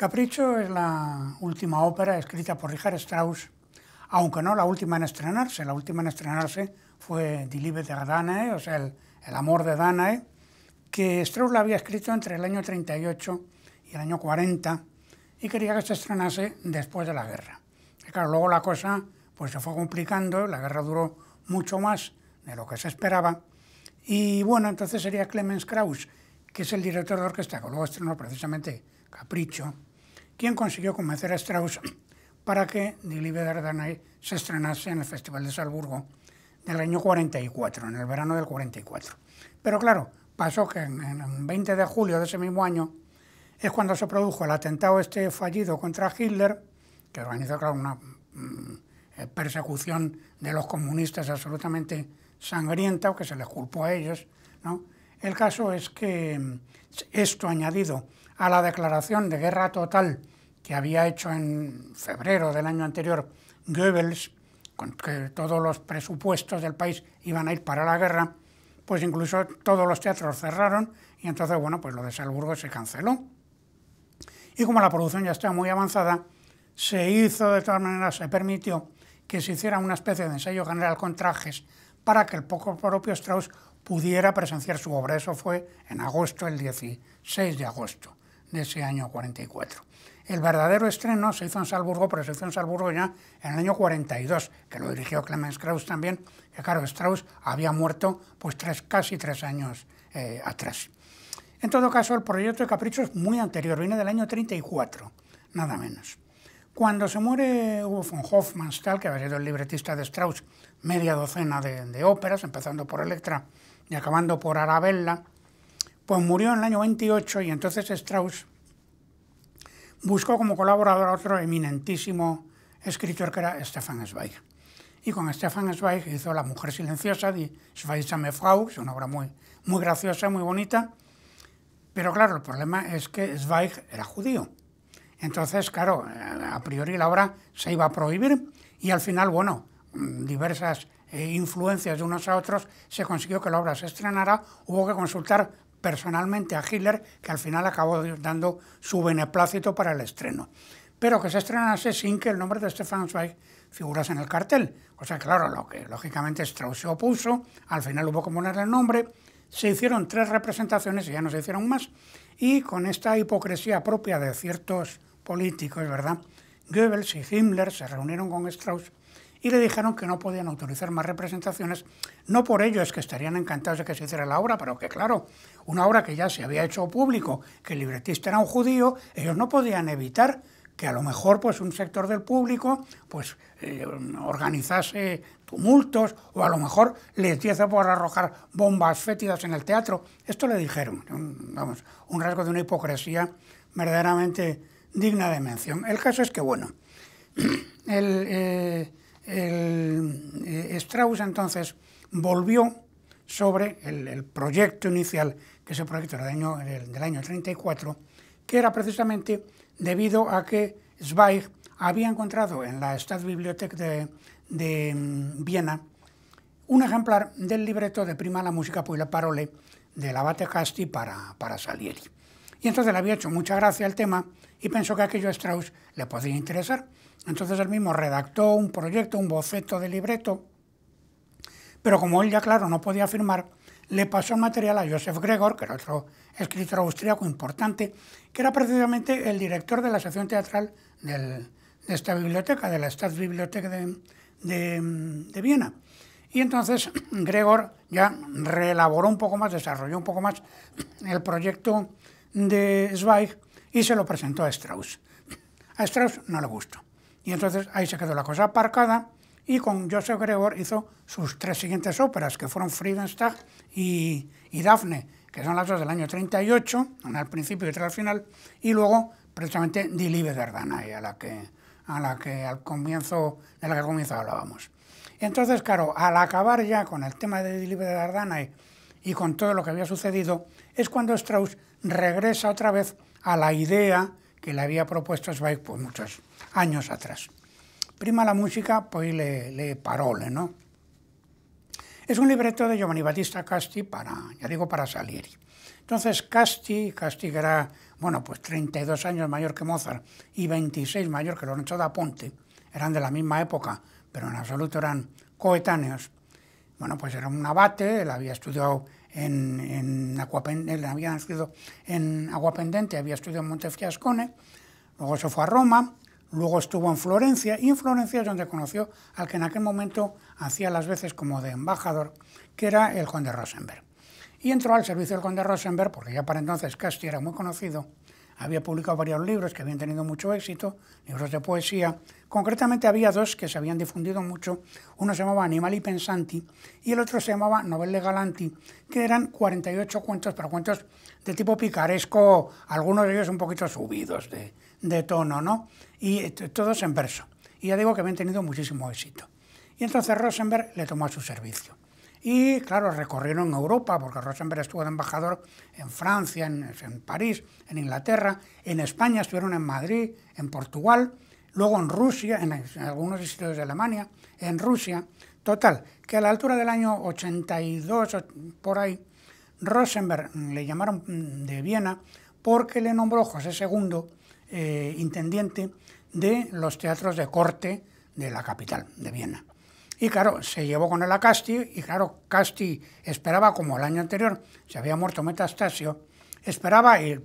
Capricho es la última ópera escrita por Richard Strauss, aunque no la última en estrenarse. La última en estrenarse fue Die Liebe der Danae, o sea, el, amor de Danae, que Strauss la había escrito entre el año 38 y el año 40 y quería que se estrenase después de la guerra. claro, luego la cosa pues se fue complicando, la guerra duró mucho más de lo que se esperaba y bueno, entonces sería Clemens Krauss, que es el director de orquesta que luego estrenó precisamente Capricho, quien consiguió convencer a Strauss para que Die Liebe se estrenase en el Festival de Salzburgo del año 44, en el verano del 44. Pero claro, pasó que en, el 20 de julio de ese mismo año es cuando se produjo el atentado este fallido contra Hitler, que organizó, una mm, eh, persecución de los comunistas absolutamente sangrienta, que se les culpó a ellos, El caso es que mm, esto añadido a la declaración de guerra total que había hecho en febrero del año anterior Goebbels, con que todos los presupuestos del país iban a ir para la guerra, pues incluso todos los teatros cerraron y entonces, bueno, pues lo de Salzburgo se canceló. Y como la producción ya estaba muy avanzada, se hizo, de todas maneras, se permitió que se hiciera una especie de ensayo general con trajes para que el poco propio Strauss pudiera presenciar su obra. Eso fue en agosto, el 16 de agosto de ese año 44. El verdadero estreno se hizo en Salzburgo, pero se hizo en Salzburgo ya en el año 42, que lo dirigió Clemens Krauss también, que claro, Strauss había muerto pues casi tres años eh, atrás. En todo caso, el proyecto de Capricho es muy anterior, viene del año 34, nada menos. Cuando se muere Hugo von Hofmannsthal, que había sido el libretista de Strauss, media docena de, de óperas, empezando por Electra y acabando por Arabella, pues murió en el año 28 y entonces Strauss buscó como colaborador a otro eminentísimo escritor que era Stefan Zweig. Y con Stefan Zweig hizo La mujer silenciosa de Schweizame Frau, que es una obra muy, muy graciosa, muy bonita. Pero claro, el problema es que Zweig era judío. Entonces, claro, a priori la obra se iba a prohibir y al final, bueno, diversas eh, influencias de unos a otros, se consiguió que la obra se estrenara. Hubo que consultar personalmente a Hitler, que al final acabó dando su beneplácito para el estreno. Pero que se estrenase sin que el nombre de Stefan Zweig figurase en el cartel. O sea, claro, lo que lógicamente Strauss se opuso, al final hubo que ponerle el nombre, se hicieron tres representaciones y ya no se hicieron más. Y con esta hipocresía propia de ciertos políticos, ¿verdad? Goebbels y Himmler se reunieron con Strauss y le dijeron que no podían autorizar más representaciones, no por ello es que estarían encantados de que se hiciera la obra, pero que claro, una obra que ya se había hecho público, que el libretista era un judío, ellos no podían evitar que a lo mejor pues un sector del público pues eh, organizase tumultos o a lo mejor les diese por arrojar bombas fétidas en el teatro. Esto le dijeron, un, vamos, un rasgo de una hipocresía verdaderamente digna de mención. El caso es que, bueno, el, eh, el, eh, Strauss entonces volvió sobre el, proyecto inicial, que ese proyecto era del año, del, año 34, que era precisamente debido a que Zweig había encontrado en la Stadtbibliothek de, mm, Viena un ejemplar del libreto de Prima la música por la parole del abate Casti para, para Salieri. Y entonces le había hecho mucha gracia el tema y pensó que aquello a Strauss le podría interesar. Entonces él mismo redactó un proyecto, un boceto de libreto, pero como él ya, claro, no podía firmar, le pasó el material a Joseph Gregor, que era otro escritor austriaco importante, que era precisamente el director de la sección teatral de esta biblioteca, de la Staatsbibliothek de, de, de Viena. Y entonces Gregor ya reelaboró un poco más, desarrolló un poco más el proyecto de Zweig y se lo presentó a Strauss. A Strauss no le gustó. Y entonces ahí se quedó la cosa aparcada y con Joseph Gregor hizo sus tres siguientes óperas, que fueron Friedenstag y, y Daphne, que son las dos del año 38, una al principio y otra al final, y luego precisamente Die Liebe der a la que, a la que al comienzo, de la que al comienzo hablábamos. Entonces, claro, al acabar ya con el tema de Die Liebe der Danae y con todo lo que había sucedido, es cuando Strauss regresa otra vez a la idea que le había propuesto a Zweig pues, muchos años atrás. Prima la música, pues le, le parole, ¿no? Es un libreto de Giovanni Battista Casti para, ya digo, para Salieri. Entonces Casti, Casti que era, bueno, pues 32 años mayor que Mozart y 26 mayor que Lorenzo da Ponte, eran de la misma época, pero en absoluto eran coetáneos. Bueno, pues era un abate, él había estudiado en, en, Aguapendente, había nacido en Aguapendente, había estudiado en Montefiascone, luego se fue a Roma, luego estuvo en Florencia, y en Florencia es donde conoció al que en aquel momento hacía las veces como de embajador, que era el conde Rosenberg. Y entró al servicio del conde Rosenberg, porque ya para entonces Casti era muy conocido, había publicado varios libros que habían tenido mucho éxito, libros de poesía. Concretamente había dos que se habían difundido mucho. Uno se llamaba Animal y Pensanti y el otro se llamaba Novelle Galanti, que eran 48 cuentos, pero cuentos de tipo picaresco, algunos de ellos un poquito subidos de, de tono, ¿no? Y eh, todos en verso. Y ya digo que habían tenido muchísimo éxito. Y entonces Rosenberg le tomó a su servicio. Y claro, recorrieron Europa, porque Rosenberg estuvo de embajador en Francia, en, París, en Inglaterra, en España estuvieron en Madrid, en Portugal, luego en Rusia, en, algunos sitios de Alemania, en Rusia. Total, que a la altura del año 82, por ahí, Rosenberg mm, le llamaron mm, de Viena porque le nombró José II eh, intendiente de los teatros de corte de la capital, de Viena. Y claro, se llevó con él a Casti, y claro, Casti esperaba, como el año anterior, se había muerto Metastasio, esperaba, y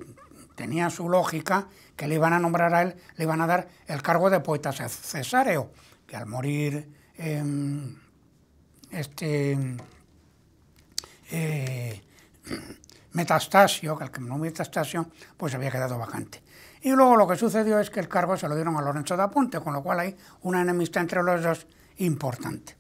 tenía su lógica, que le iban a nombrar a él, le iban a dar el cargo de poeta cesáreo, que al morir em, este eh, Metastasio, que el que no Metastasio, pues había quedado vacante. Y luego lo que sucedió es que el cargo se lo dieron a Lorenzo de Ponte, con lo cual hay una enemistad entre los dos importante.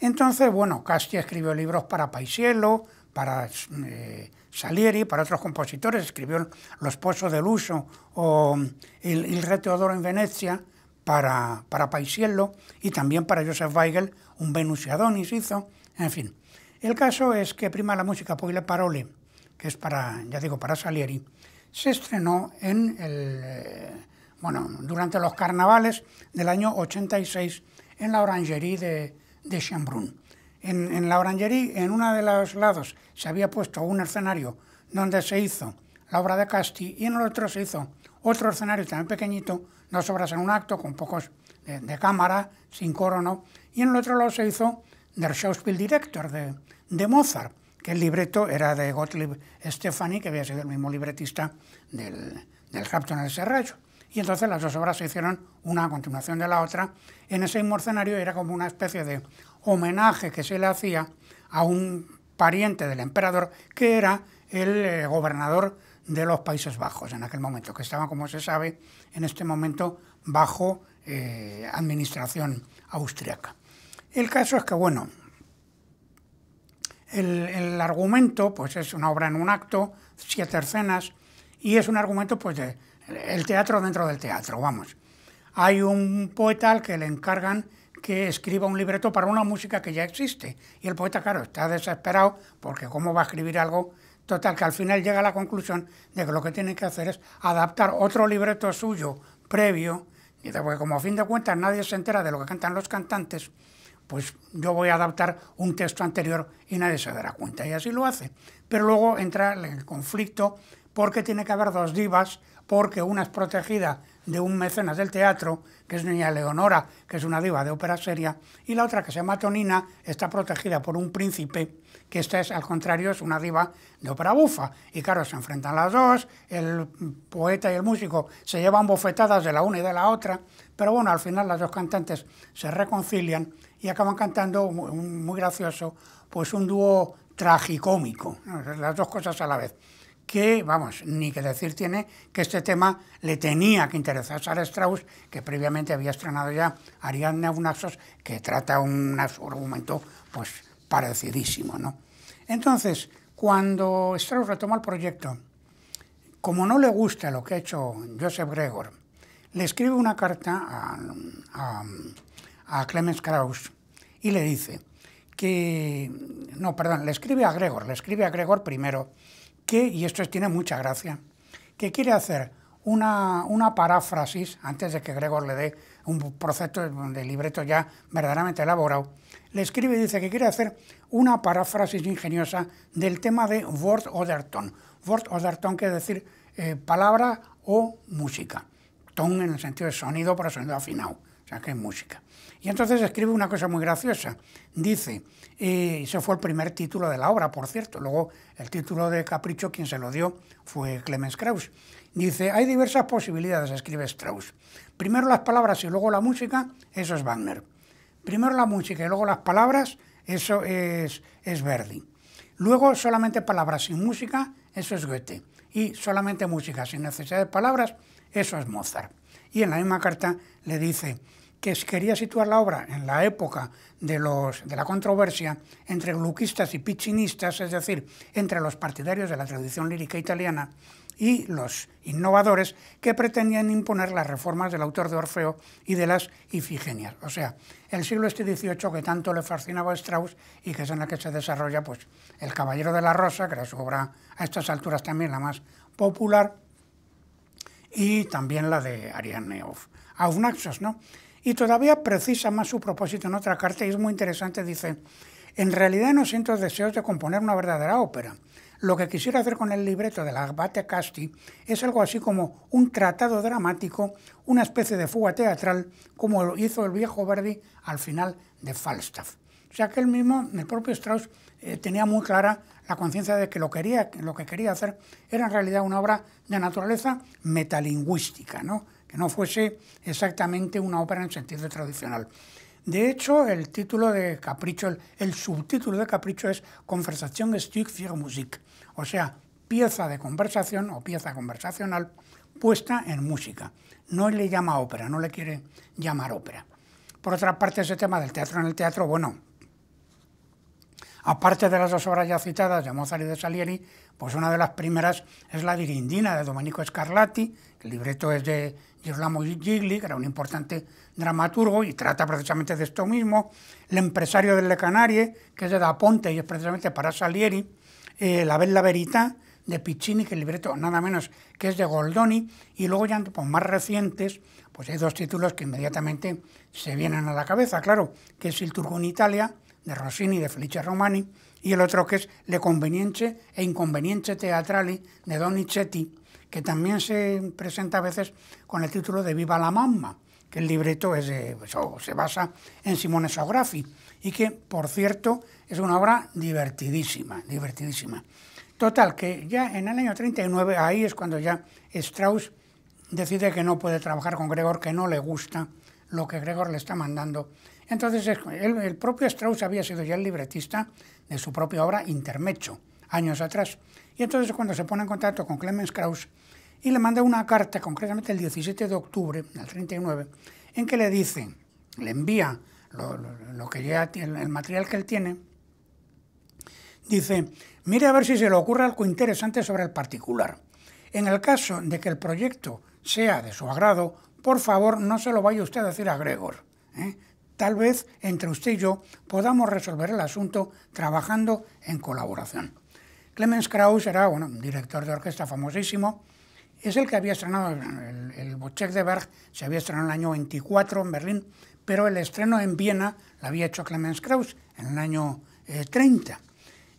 Entonces, bueno, Casti escribió libros para Paisiello, para eh, Salieri, para otros compositores, escribió Los Pozos del Uso o El, El en Venecia para, para Paisiello y también para Joseph Weigel, un Venus y hizo, en fin. El caso es que Prima la música Poile Parole, que es para, ya digo, para Salieri, se estrenó en el, eh, bueno, durante los carnavales del año 86 en la orangerie de, de En, la orangerie, en uno de los lados, se había puesto un escenario donde se hizo la obra de Casti y en el otro se hizo otro escenario también pequeñito, dos obras en un acto, con pocos de, cámara, sin coro, Y en el otro lado se hizo Der Schauspiel Director de, Mozart, que el libreto era de Gottlieb Stefani, que había sido el mismo libretista del, del Hampton el Serrallo. Y entonces las dos obras se hicieron una a continuación de la otra. En ese escenario era como una especie de homenaje que se le hacía a un pariente del emperador que era el eh, gobernador de los Países Bajos en aquel momento, que estaba, como se sabe, en este momento bajo eh, administración austriaca. El caso es que, bueno, el, argumento pues es una obra en un acto, siete escenas, y es un argumento pues de el teatro dentro del teatro, vamos. Hay un poeta al que le encargan que escriba un libreto para una música que ya existe. Y el poeta, claro, está desesperado porque cómo va a escribir algo. Total, que al final llega a la conclusión de que lo que tiene que hacer es adaptar otro libreto suyo previo. Y porque como a fin de cuentas nadie se entera de lo que cantan los cantantes, pues yo voy a adaptar un texto anterior y nadie se dará cuenta. Y así lo hace. Pero luego entra el conflicto porque tiene que haber dos divas porque una es protegida de un mecenas del teatro, que es Niña Leonora, que es una diva de ópera seria, y la otra, que se llama Tonina, está protegida por un príncipe, que esta es, al contrario, es una diva de ópera bufa. Y claro, se enfrentan las dos, el poeta y el músico se llevan bofetadas de la una y de la otra, pero bueno, al final las dos cantantes se reconcilian y acaban cantando, muy, muy gracioso, pues un dúo tragicómico, las dos cosas a la vez que, vamos, ni que decir tiene que este tema le tenía que interesar a Strauss, que previamente había estrenado ya Ariadne Naxos, que trata un argumento pues parecidísimo, ¿no? Entonces, cuando Strauss retoma el proyecto, como no le gusta lo que ha hecho Joseph Gregor, le escribe una carta a, a Clemens Krauss y le dice que, no, perdón, le escribe a Gregor, le escribe a Gregor primero, que, y esto tiene mucha gracia, que quiere hacer una, paráfrasis, antes de que Gregor le dé un proceso de libreto ya verdaderamente elaborado, le escribe y dice que quiere hacer una paráfrasis ingeniosa del tema de Word tone. Word tone quiere decir eh, palabra o música. Ton en el sentido de sonido, pero sonido afinado, o sea que es música. Y entonces escribe una cosa muy graciosa. Dice, y eh, ese fue el primer título de la obra, por cierto. Luego el título de Capricho, quien se lo dio fue Clemens Krauss. Dice, hay diversas posibilidades, escribe Strauss. Primero las palabras y luego la música, eso es Wagner. Primero la música y luego las palabras, eso es, es Verdi. Luego solamente palabras sin música, eso es Goethe. Y solamente música sin necesidad de palabras, eso es Mozart. Y en la misma carta le dice, que quería situar la obra en la época de, los, de la controversia entre gluquistas y piccinistas, es decir, entre los partidarios de la tradición lírica italiana y los innovadores que pretendían imponer las reformas del autor de Orfeo y de las Ifigenias. O sea, el siglo XVIII este que tanto le fascinaba a Strauss y que es en la que se desarrolla pues, El Caballero de la Rosa, que era su obra a estas alturas también la más popular, y también la de Ariane Auf, ¿no? Y todavía precisa más su propósito en otra carta y es muy interesante, dice, en realidad no siento deseos de componer una verdadera ópera. Lo que quisiera hacer con el libreto de la Abate Casti es algo así como un tratado dramático, una especie de fuga teatral, como lo hizo el viejo Verdi al final de Falstaff. O sea que él mismo, el propio Strauss, eh, tenía muy clara la conciencia de que lo, quería, lo que quería hacer era en realidad una obra de naturaleza metalingüística, ¿no? no fuese exactamente una ópera en sentido tradicional. De hecho, el título de Capricho, el, subtítulo de Capricho es Conversación Stück für Musik, o sea, pieza de conversación o pieza conversacional puesta en música. No le llama ópera, no le quiere llamar ópera. Por otra parte, ese tema del teatro en el teatro, bueno, aparte de las dos obras ya citadas de Mozart y de Salieri, pues una de las primeras es la Dirindina de Domenico Scarlatti, el libreto es de Girolamo Gigli, que era un importante dramaturgo y trata precisamente de esto mismo, el empresario de Le Canarie, que es de Da Ponte y es precisamente para Salieri, eh, La Bella Verità de Piccini, que el libreto nada menos que es de Goldoni, y luego ya pues, más recientes, pues hay dos títulos que inmediatamente se vienen a la cabeza, claro, que es Il Turco en Italia, de Rossini, de Felice Romani, y el otro que es Le Conveniente e Inconveniente Teatrali de Donizetti, que también se presenta a veces con el título de Viva la Mamma, que el libreto es de, pues, se basa en Simone Sografi y que, por cierto, es una obra divertidísima, divertidísima. Total, que ya en el año 39, ahí es cuando ya Strauss decide que no puede trabajar con Gregor, que no le gusta lo que Gregor le está mandando. Entonces, el, propio Strauss había sido ya el libretista de su propia obra Intermecho, años atrás. Y entonces cuando se pone en contacto con Clemens Krauss, y le manda una carta, concretamente el 17 de octubre del 39, en que le dice, le envía lo, el material que él tiene, dice, mire a ver si se le ocurre algo interesante sobre el particular. En el caso de que el proyecto sea de su agrado, por favor no se lo vaya usted a decir a Gregor. ¿eh? Tal vez entre usted y yo podamos resolver el asunto trabajando en colaboración. Clemens Krauss era un director de orquesta famosísimo, es el que había estrenado, el, el Bochek de Berg se había estrenado en el año 24 en Berlín, pero el estreno en Viena lo había hecho Clemens Krauss en el año 30. Eh,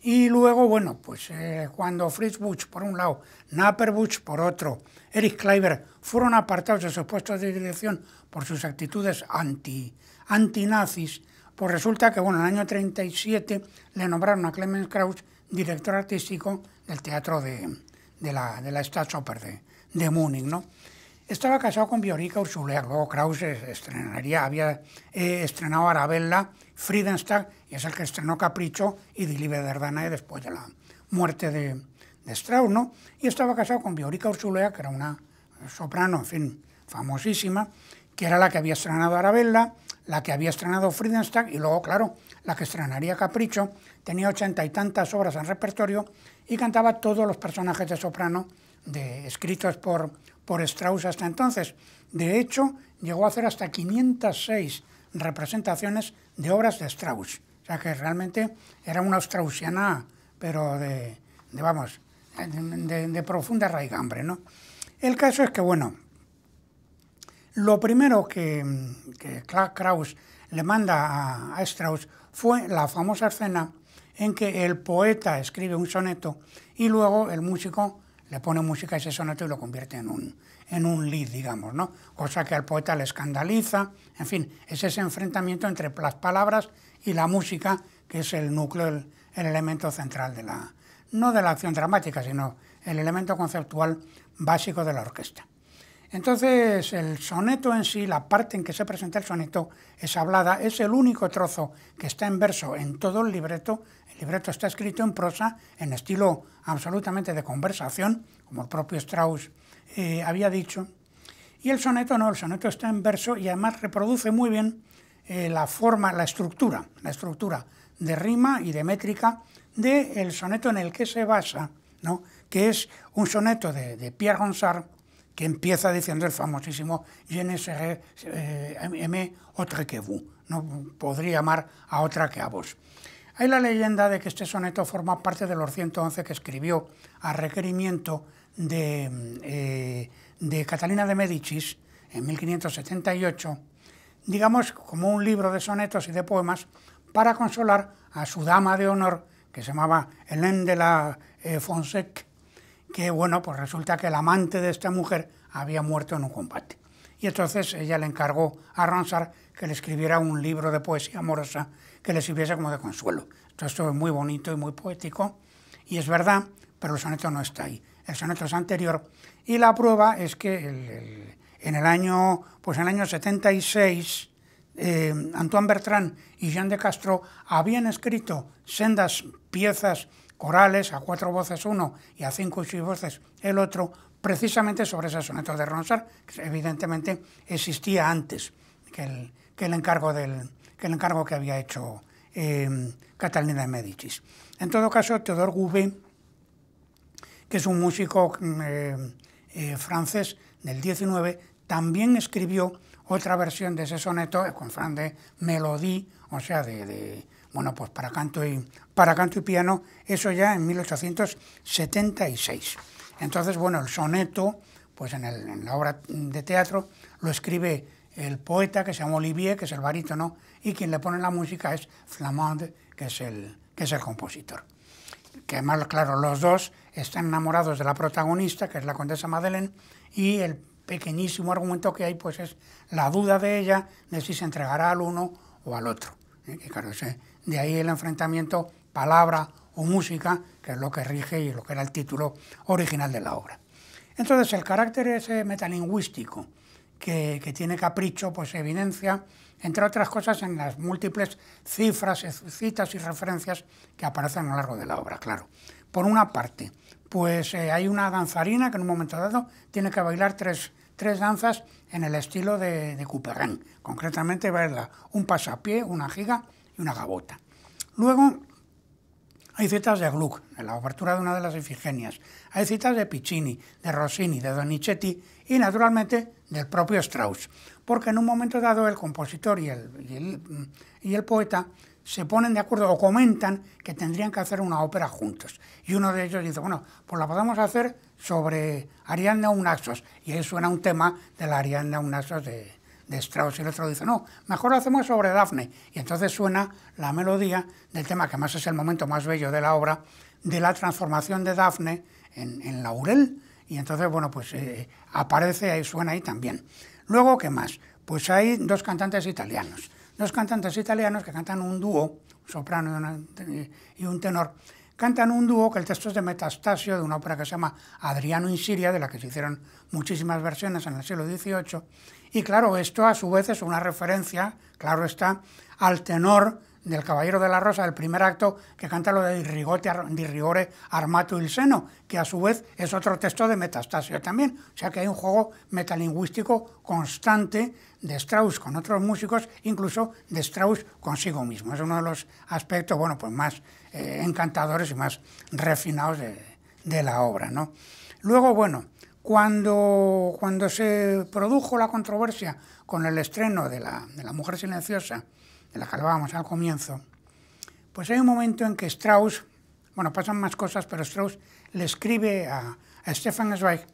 y luego, bueno, pues eh, cuando Fritz Busch por un lado, Napper Busch por otro, Erich Kleiber fueron apartados de sus puestos de dirección por sus actitudes anti, antinazis, pues resulta que bueno, en el año 37 le nombraron a Clemens Krauss director artístico del Teatro de, la, de Staatsoper de, de Múnich, ¿no? Estaba casado con Biorica Ursulea, luego Krause estrenaría, había eh, estrenado Arabella, Friedenstag, y es el que estrenó Capricho y Dilibe Liebe después de la muerte de, Strauss, ¿no? Y estaba casado con Biorica Ursulea, que era una soprano, en fin, famosísima, que era la que había estrenado Arabella, la que había estrenado Friedenstag y luego, claro, la que estrenaría Capricho, tenía ochenta y tantas obras en repertorio y cantaba todos los personajes de soprano escritos por, por Strauss hasta entonces. De hecho, llegó a hacer hasta 506 representaciones de obras de Strauss. O sea que realmente era una straussiana, pero de, vamos, de, profunda raigambre, ¿no? El caso es que, bueno, lo primero que, que Krauss le manda a, Strauss fue la famosa escena en que el poeta escribe un soneto y luego el músico le pone música a ese soneto y lo convierte en un, en un lead, digamos, ¿no? Cosa que al poeta le escandaliza. En fin, es ese enfrentamiento entre las palabras y la música que es el núcleo, el, el elemento central de la, no de la acción dramática, sino el elemento conceptual básico de la orquesta. Entonces, el soneto en sí, la parte en que se presenta el soneto es hablada, es el único trozo que está en verso en todo el libreto, el libreto está escrito en prosa, en estilo absolutamente de conversación, como el propio Strauss eh, había dicho. Y el soneto no, el soneto está en verso y además reproduce muy bien eh, la forma, la estructura, la estructura de rima y de métrica del soneto en el que se basa, que es un soneto de, Pierre Ronsard que empieza diciendo el famosísimo Je ne serai eh, aimé autre que vous, no podría amar a otra que a vos. Hay la leyenda de que este soneto forma parte de los 111 que escribió a requerimiento de, eh, Catalina de Médicis en 1578, digamos como un libro de sonetos y de poemas para consolar a su dama de honor, que se llamaba Hélène de la eh, Fonsec, que bueno, pues resulta que el amante de esta mujer había muerto en un combate. Y entonces ella le encargó a Ronsard que le escribiera un libro de poesía amorosa que les sirviese como de consuelo. esto es muy bonito y muy poético, y es verdad, pero el soneto no está ahí. El soneto es anterior, y la prueba es que en, el año, pues en el año 76, eh, Antoine Bertrand y Jean de Castro habían escrito sendas piezas corales, a cuatro voces uno y a cinco y seis voces el otro, precisamente sobre ese soneto de Ronsard, que evidentemente existía antes que el encargo del, que el encargo que había hecho em, Catalina de Medicis. En todo caso, Teodor Gouvet, que es un músico em, eh, francés del 19, también escribió otra versión de ese soneto eh, con fran de melodie, o sea, de, bueno, pues para canto y para canto y piano, eso ya en 1876. Entonces, bueno, el soneto, pues en la obra de teatro lo escribe el poeta que se llama Olivier, que es el barítono, y quien le pone la música es Flamand, que es el, que es el compositor. Que más claro, los dos están enamorados de la protagonista, que es la condesa Madeleine, y el pequeñísimo argumento que hay pues es la duda de ella de si se entregará al uno o al otro. ¿eh? de ahí el enfrentamiento palabra o música, que es lo que rige y lo que era el título original de la obra. Entonces, el carácter es metalingüístico, que, tiene capricho, pues evidencia, entre otras cosas, en las múltiples cifras, citas y referencias que aparecen a lo largo de la obra, claro. Por una parte, pues eh, hay una danzarina que en un momento dado tiene que bailar tres, danzas en el estilo de, de Couperin. Concretamente, baila un pasapié, una giga y una gabota. Luego, hay citas de Gluck, en la apertura de una de las Efigenias. Hay citas de Piccini, de Rossini, de Donizetti y, naturalmente, del propio Strauss, porque en un momento dado el compositor y el, y el, poeta se ponen de acuerdo o comentan que tendrían que hacer una ópera juntos. Y uno de ellos dice, bueno, pues la podemos hacer sobre Ariadna Unaxos. Y ahí suena un tema de la Ariadna Unaxos de, de Strauss. Y el otro dice, no, mejor lo hacemos sobre Dafne. Y entonces suena la melodía del tema, que más es el momento más bello de la obra, de la transformación de Dafne en, en laurel y entonces, bueno, pues eh, aparece ahí, suena ahí también. Luego, ¿qué más? Pues hay dos cantantes italianos. Dos cantantes italianos que cantan un dúo, soprano y, un tenor, cantan un dúo que el texto es de Metastasio, de una ópera que se llama Adriano in Siria, de la que se hicieron muchísimas versiones en el siglo XVIII. Y claro, esto a su vez es una referencia, claro está, al tenor del Caballero de la Rosa, el primer acto que canta lo de Rigote, Rigore Armato il Seno, que a su vez es otro texto de Metastasio también. O sea que hay un juego metalingüístico constante de Strauss con otros músicos, incluso de Strauss consigo mismo. Es uno de los aspectos, bueno, pues más eh, encantadores y más refinados de, la obra, ¿no? Luego, bueno, cuando, cuando se produjo la controversia con el estreno de La, de la Mujer Silenciosa, en la que hablábamos al comienzo, pues hay un momento en que Strauss, bueno, pasan más cosas, pero Strauss le escribe a, Stefan Zweig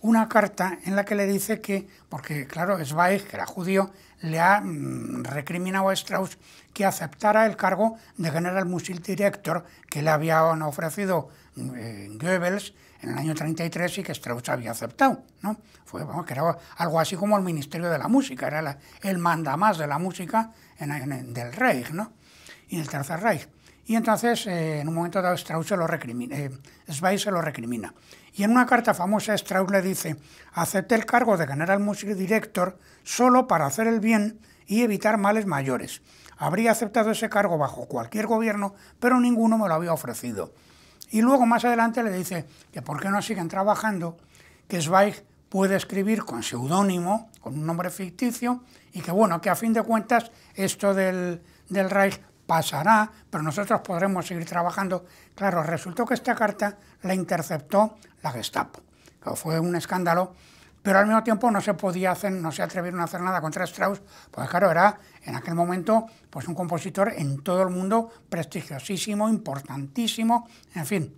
una carta en la que le dice que, porque claro, Zweig, que era judío, le ha mm, recriminado a Strauss que aceptara el cargo de General Music Director que le habían ofrecido mm, eh, Goebbels en el año 33 y que Strauss había aceptado. ¿no? Fue que era algo así como el Ministerio de la Música, era el el mandamás de la música en, del Reich ¿no? y el Tercer Reich. Y entonces, eh, en un momento dado, Strauss se lo recrimina, eh, se lo recrimina. Y en una carta famosa, Strauss le dice, acepté el cargo de General Music Director solo para hacer el bien y evitar males mayores. Habría aceptado ese cargo bajo cualquier gobierno, pero ninguno me lo había ofrecido. Y luego más adelante le dice que por qué no siguen trabajando, que Zweig puede escribir con seudónimo, con un nombre ficticio, y que bueno, que a fin de cuentas esto del, Reich pasará, pero nosotros podremos seguir trabajando. Claro, resultó que esta carta la interceptó la Gestapo, que fue un escándalo, pero al mismo tiempo no se podía hacer, no se atrevieron a hacer nada contra Strauss, pues claro, era en aquel momento pues un compositor en todo el mundo prestigiosísimo, importantísimo, en fin,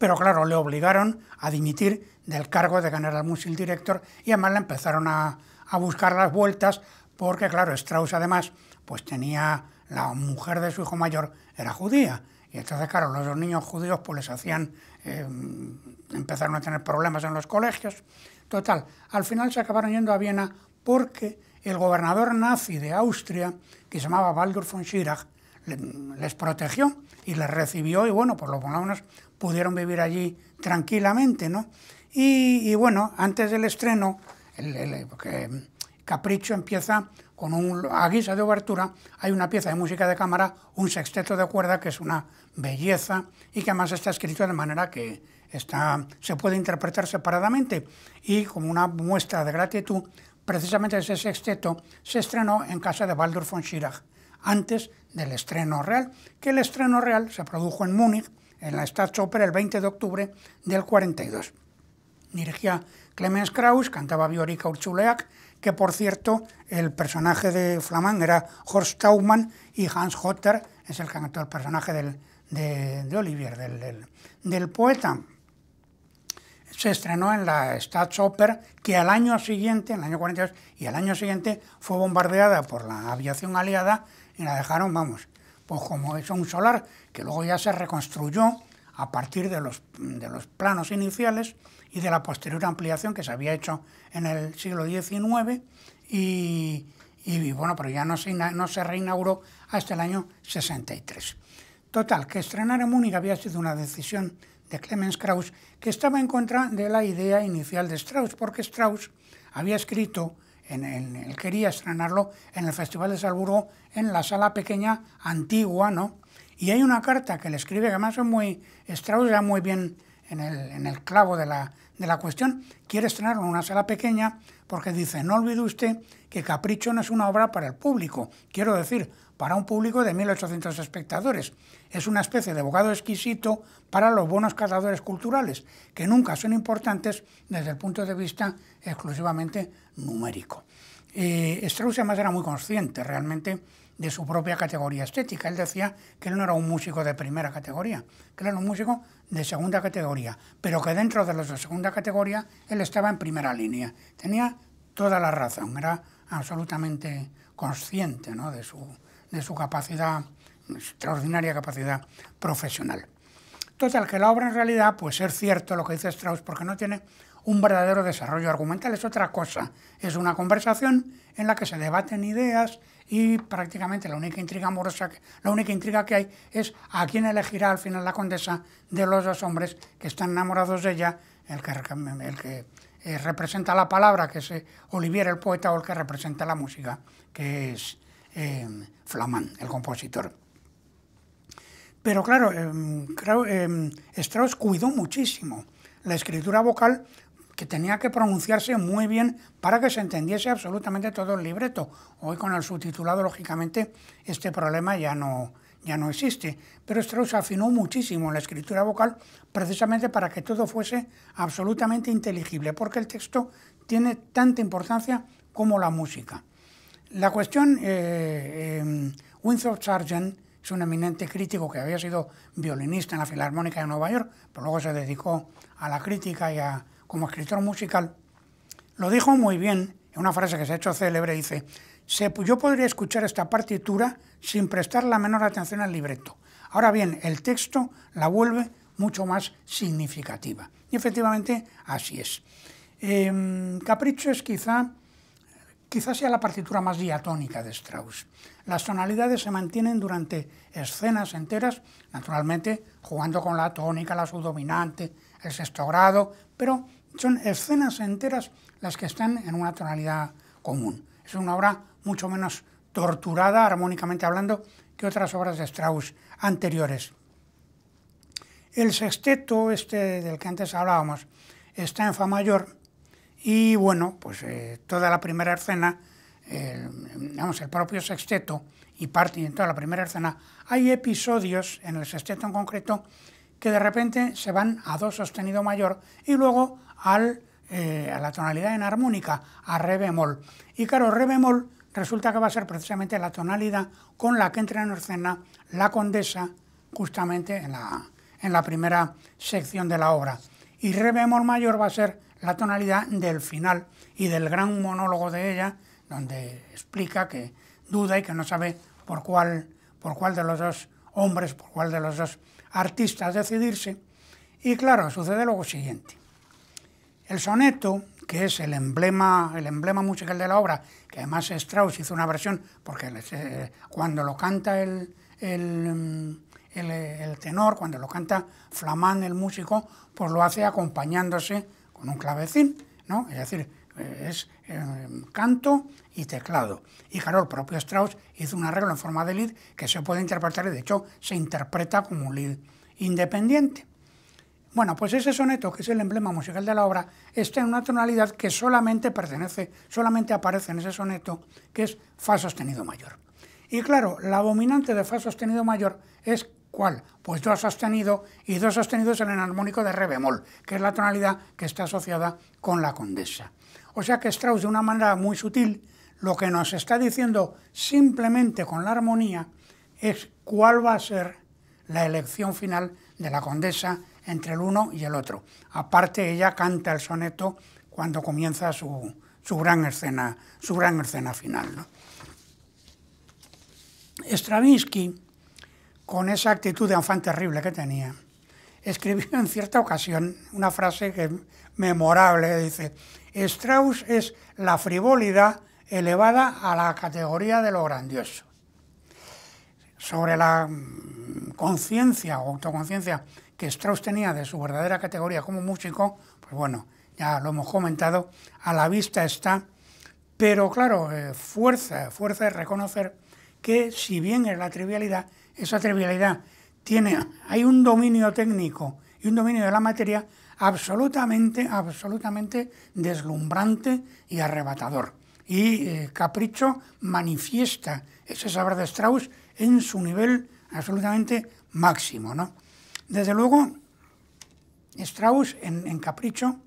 pero claro, le obligaron a dimitir del cargo de General musil Director y además le empezaron a, buscar las vueltas porque claro, Strauss además pues tenía la mujer de su hijo mayor era judía y entonces claro, los dos niños judíos pues les hacían eh, empezaron a tener problemas en los colegios. Total, al final se acabaron yendo a Viena porque el gobernador nazi de Austria, que se llamaba Baldur von Schirach, les protegió y les recibió y bueno, por lo menos pudieron vivir allí tranquilamente, ¿no? Y, bueno, antes del estreno, el, eh, mm, Capricho empieza con un, a guisa de obertura, hay una pieza de música de cámara, un sexteto de cuerda que es una belleza y que además está escrito de manera que está, se puede interpretar separadamente. Y como una muestra de gratitud, precisamente ese sexteto se estrenó en casa de Baldur von Schirach, antes del estreno real, que el estreno real se produjo en Múnich en la Staatsoper el 20 de octubre del 42. Dirigía Clemens Krauss, cantaba Biorica Urchuleak, que por cierto el personaje de Flamand era Horst Taumann y Hans Hotter es el que personaje del, de, Olivier, del, poeta. Se estrenó en la Staatsoper, que al año siguiente, en el año 42, y al año siguiente fue bombardeada por la aviación aliada y la dejaron, vamos, pues como es un solar, que luego ya se reconstruyó a partir de los, de los planos iniciales y de la posterior ampliación que se había hecho en el siglo XIX y, bueno, pero ya no se, no se reinauguró hasta el año 63. Total, que estrenar en Múnich había sido una decisión de Clemens Krauss que estaba en contra de la idea inicial de Strauss, porque Strauss había escrito, en él quería estrenarlo en el Festival de Salzburgo en la sala pequeña antigua, ¿no? Y hay una carta que le escribe, que además es muy, Strauss ya muy bien en el, clavo de la, de la cuestión, quiere estrenarlo en una sala pequeña porque dice, no olvide usted que Capricho no es una obra para el público, quiero decir, para un público de 1.800 espectadores. Es una especie de abogado exquisito para los buenos cazadores culturales, que nunca son importantes desde el punto de vista exclusivamente numérico. Eh, Strauss además era muy consciente realmente de su propia categoría estética. Él decía que él no era un músico de primera categoría, que él era un músico de segunda categoría, pero que dentro de los de segunda categoría él estaba en primera línea. Tenía toda la razón, era absolutamente consciente de, su, capacidad, extraordinaria capacidad profesional. Total, que la obra en realidad, pues ser cierto lo que dice Strauss, porque no tiene un verdadero desarrollo argumental, es otra cosa. Es una conversación en la que se debaten ideas, y prácticamente la única intriga amorosa, la única intriga que hay es a quién elegirá al final la condesa de los dos hombres que están enamorados de ella, el que, eh, representa la palabra, que es eh, Olivier el poeta, o el que representa la música, que es eh, el compositor. Pero claro, em, em, Strauss cuidó muchísimo la escritura vocal que tenía que pronunciarse muy bien para que se entendiese absolutamente todo el libreto. Hoy con el subtitulado, lógicamente, este problema ya no, ya no existe, pero Strauss afinó muchísimo la escritura vocal precisamente para que todo fuese absolutamente inteligible, porque el texto tiene tanta importancia como la música. La cuestión, eh, em, Sargent es un eminente crítico que había sido violinista en la Filarmónica de Nueva York, pero pues luego se dedicó a la crítica y a, como escritor musical, lo dijo muy bien, en una frase que se ha hecho célebre, dice, yo podría escuchar esta partitura sin prestar la menor atención al libreto. Ahora bien, el texto la vuelve mucho más significativa. Y efectivamente así es. Em, capricho es quizá, quizá sea la partitura más diatónica de Strauss. Las tonalidades se mantienen durante escenas enteras, naturalmente jugando con la tónica, la subdominante, el sexto grado, pero son escenas enteras las que están en una tonalidad común. Es una obra mucho menos torturada, armónicamente hablando, que otras obras de Strauss anteriores. El sexteto, este del que antes hablábamos, está en Fa mayor y bueno, pues eh, toda la primera escena, digamos, el propio sexteto y parte de toda la primera escena, hay episodios en el sexteto en concreto que de repente se van a do sostenido mayor y luego eh, a la tonalidad enarmónica, a re bemol. Y claro, re bemol resulta que va a ser precisamente la tonalidad con la que entra en escena la condesa justamente en la, en la primera sección de la obra. Y re bemol mayor va a ser la tonalidad del final y del gran monólogo de ella, donde explica que duda y que no sabe por cuál, por cuál de los dos hombres, por cuál de los dos artistas decidirse. Y claro, sucede lo siguiente. El soneto, que es el emblema, el emblema musical de la obra, que además Strauss hizo una versión, porque eh, cuando lo canta mm, eh, el, tenor, cuando lo canta Flamán, el músico, pues lo hace acompañándose con un clavecín, ¿no? Es decir, eh, es canto y teclado. Y claro, el propio Strauss hizo un arreglo en forma de lead que se puede interpretar y de hecho se interpreta como un lead independiente. Bueno, pues ese soneto, que es el emblema musical de la obra, está en una tonalidad que solamente pertenece, solamente aparece en ese soneto, que es Fa sostenido mayor. Y claro, la dominante de Fa sostenido mayor es ¿cuál? Pues Do sostenido y Do sostenido es el enarmónico de Re bemol, que es la tonalidad que está asociada con la condesa. O sea que Strauss, de una manera muy sutil, lo que nos está diciendo simplemente con la armonía es cuál va a ser la elección final de la condesa entre el uno y el otro. Aparte, ella canta el soneto cuando comienza su, gran, escena, su gran escena final. Stravinsky, con esa actitud de afán terrible que tenía, escribió en cierta ocasión una frase que es memorable, dice, Strauss es la frivolidad elevada a la categoría de lo grandioso. Sobre la mm, conciencia o autoconciencia que Strauss tenía de su verdadera categoría como músico, pues bueno, ya lo hemos comentado, a la vista está, pero claro, eh, fuerza, fuerza es reconocer que si bien es la trivialidad, esa trivialidad tiene, hay un dominio técnico y un dominio de la materia absolutamente, absolutamente deslumbrante y arrebatador. Y eh, Capricho manifiesta ese saber de Strauss en su nivel absolutamente máximo, ¿no? Desde luego, Strauss, en, Capricho,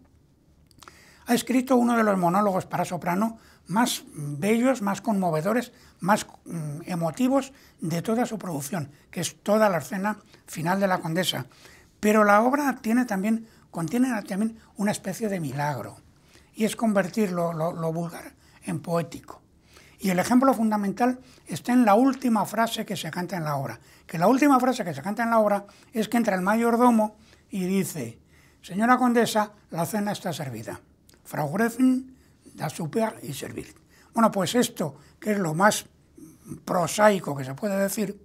ha escrito uno de los monólogos para soprano más bellos, más conmovedores, más mm, emotivos de toda su producción, que es toda la escena final de la condesa. Pero la obra tiene también, contiene también una especie de milagro, y es convertir lo vulgar en poético. Y el ejemplo fundamental está en la última frase que se canta en la obra. Que la última frase que se canta en la obra es que entra el mayordomo y dice, señora condesa, la cena está servida. Frau Gräfin, da super y servir. Bueno, pues esto, que es lo más prosaico que se puede decir,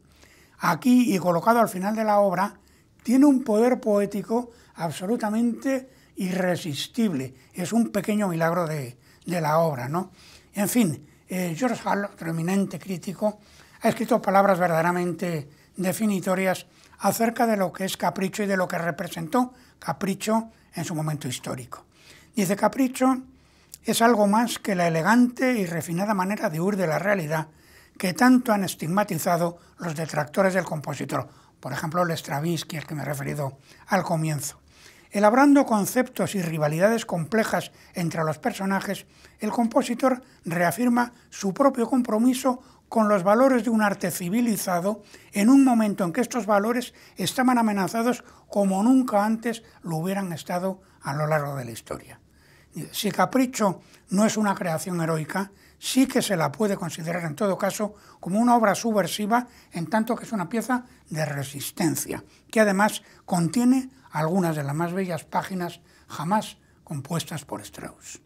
aquí y colocado al final de la obra, tiene un poder poético absolutamente irresistible. Es un pequeño milagro de, de la obra, ¿no? En fin, eh, George Hall, otro eminente crítico, ha escrito palabras verdaderamente definitorias acerca de lo que es capricho y de lo que representó capricho en su momento histórico. Dice capricho es algo más que la elegante y refinada manera de huir de la realidad que tanto han estigmatizado los detractores del compositor, por ejemplo, el Stravinsky, al que me he referido al comienzo. Elabrando conceptos y rivalidades complejas entre los personajes, el compositor reafirma su propio compromiso con los valores de un arte civilizado en un momento en que estos valores estaban amenazados como nunca antes lo hubieran estado a lo largo de la historia. Si Capricho no es una creación heroica, sí que se la puede considerar en todo caso como una obra subversiva en tanto que es una pieza de resistencia, que además contiene algunas de las más bellas páginas jamás compuestas por Strauss.